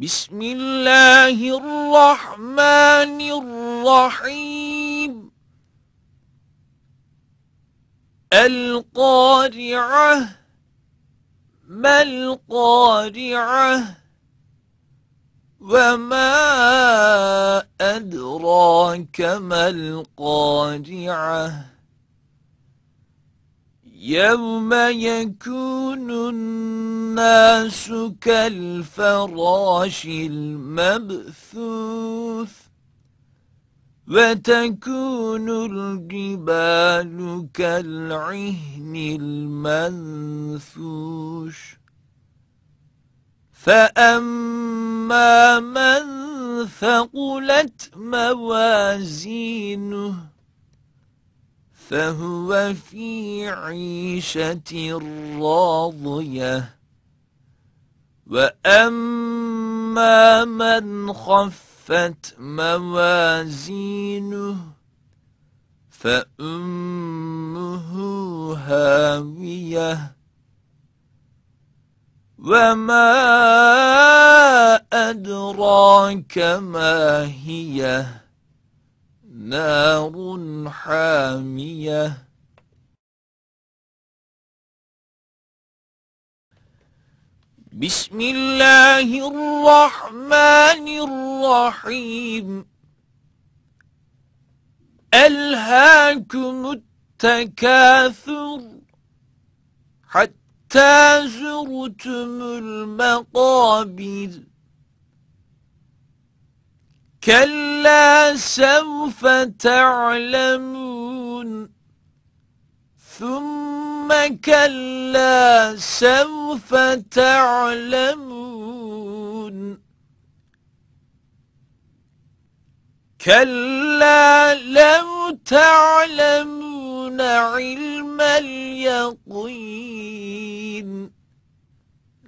بسم الله الرحمن الرحيم القارعة ما القارعة وما أدراك ما القارعة يوم يكون الناس كالفراش المبثوث وتكون الجبال كالعهن المنثوش فأما من ثقلت موازينه فهو في عيشة راضية وأما من خفت موازينه فأمه هاوية وما أدراك ما هي نار حاميه بسم الله الرحمن الرحيم ألهاكم التكاثر حتى زرتم المقابر كلا سوف تعلمون ثم كلا سوف تعلمون كلا لو تعلمون علم اليقين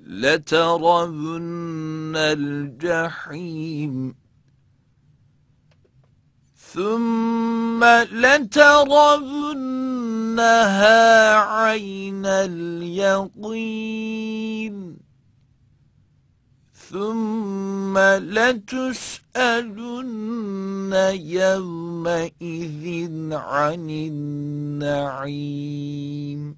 لترون الجحيم ثم لترونها عين اليقين ثم لتسألن يومئذ عن النعيم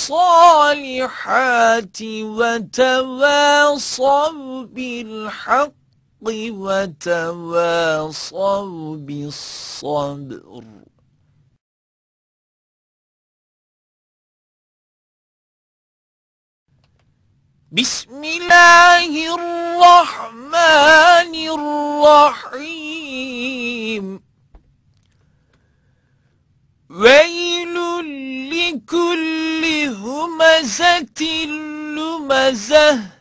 الصالحات وتواصوا بالحق وتواصوا بالصبر بسم الله الرحمن الرحيم لمزة لمزة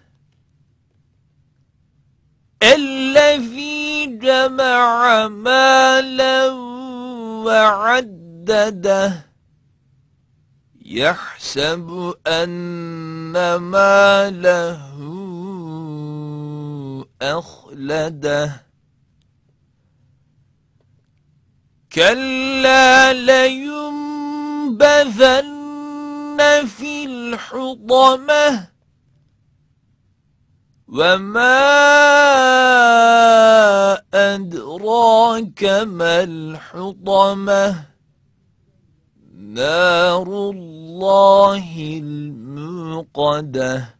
الذي جمع مالا وعدده يحسب أن ماله أخلده كلا لينبذن في الحطمة وما أدراك ما الحطمة نار الله الموقده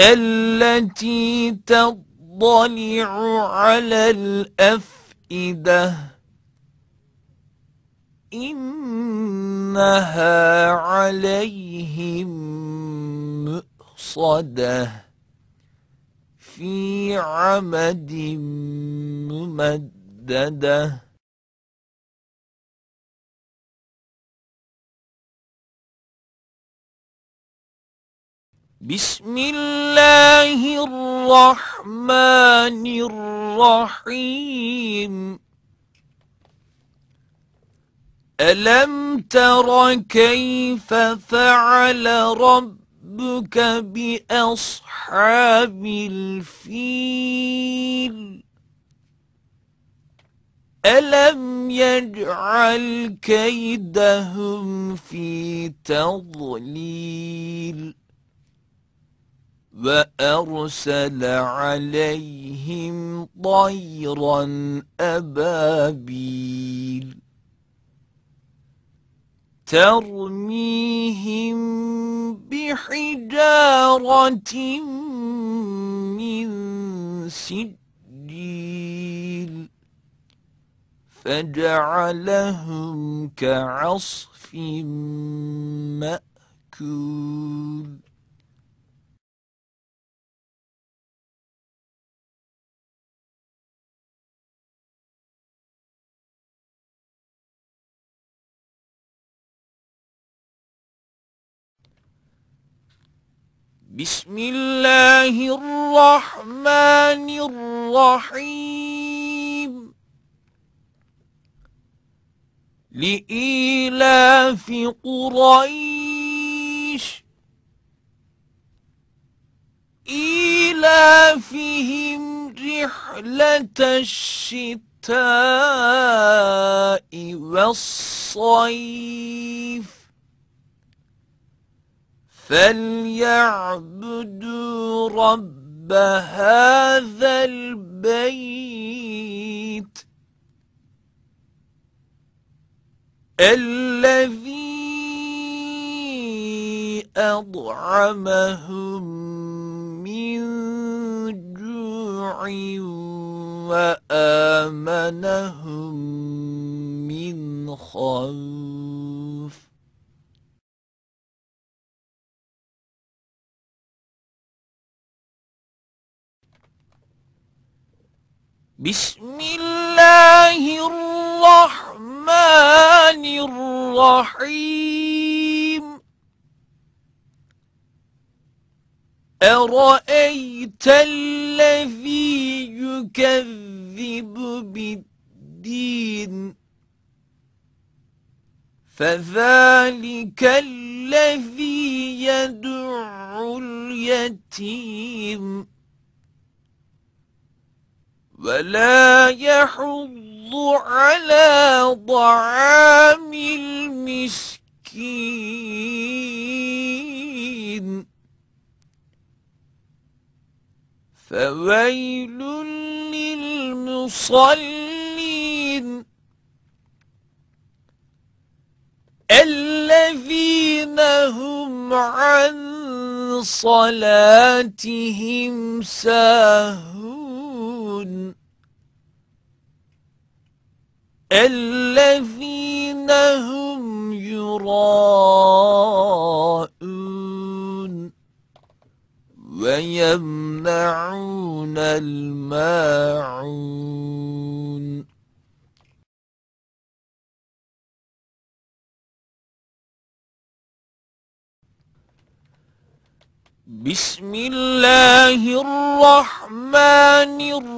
التي تطلع على الأفئدة إنها عليهم مؤصدة في عمد ممدده بسم الله الرحمن الرحيم ألم تر كيف فعل ربك بأصحاب الفيل ألم يجعل كيدهم في تضليل وأرسل عليهم طيرا أبابيل ترميهم بحجارة من سجيل فجعلهم كعصف مأكول بسم الله الرحمن الرحيم لإيلاف قريش إيلافهم رحلة الشتاء والصيف فليعبدوا رب هذا البيت الذي أطعمهم من جوع وآمنهم من خوف بسم الله الرحمن الرحيم أرأيت الذي يكذب بالدين فذلك الذي يدعو اليتيم ولا يحض على طعام المسكين فويل للمصلين الذين هم عن صلاتهم ساهون الذين هم يراءون ويمنعون الماعون بسم الله الرحمن الرحيم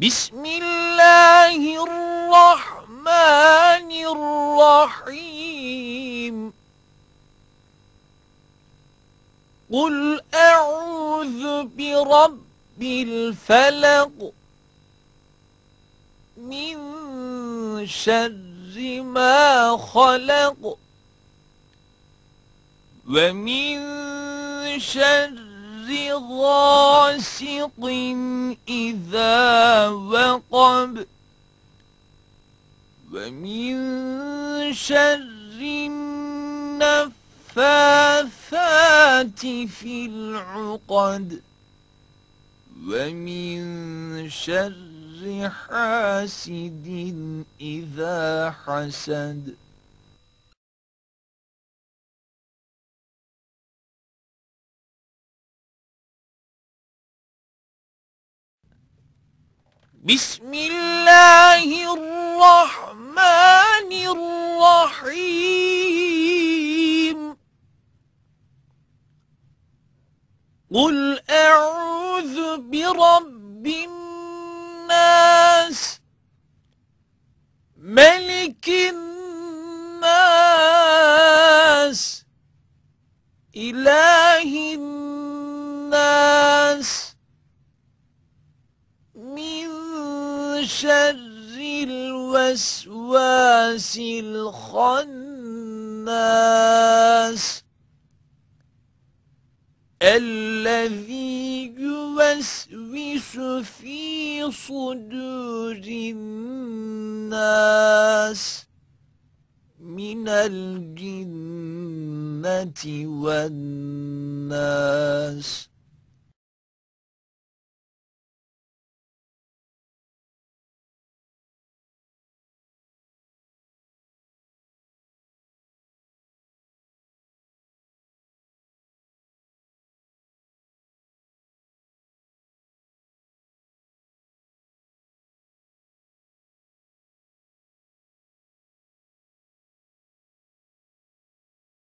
بسم الله الرحمن الرحيم قل أعوذ برب الفلق من شر ما خلق ومن شر شر غاسق إذا وقب ومن شر النفاثات في العقد ومن شر حاسد إذا حسد بسم الله الرحمن الرحيم قل أعوذ برب الناس ملك الناس إله الوسواس الخناس الذي يوسوس في صدور الناس من الجنة والناس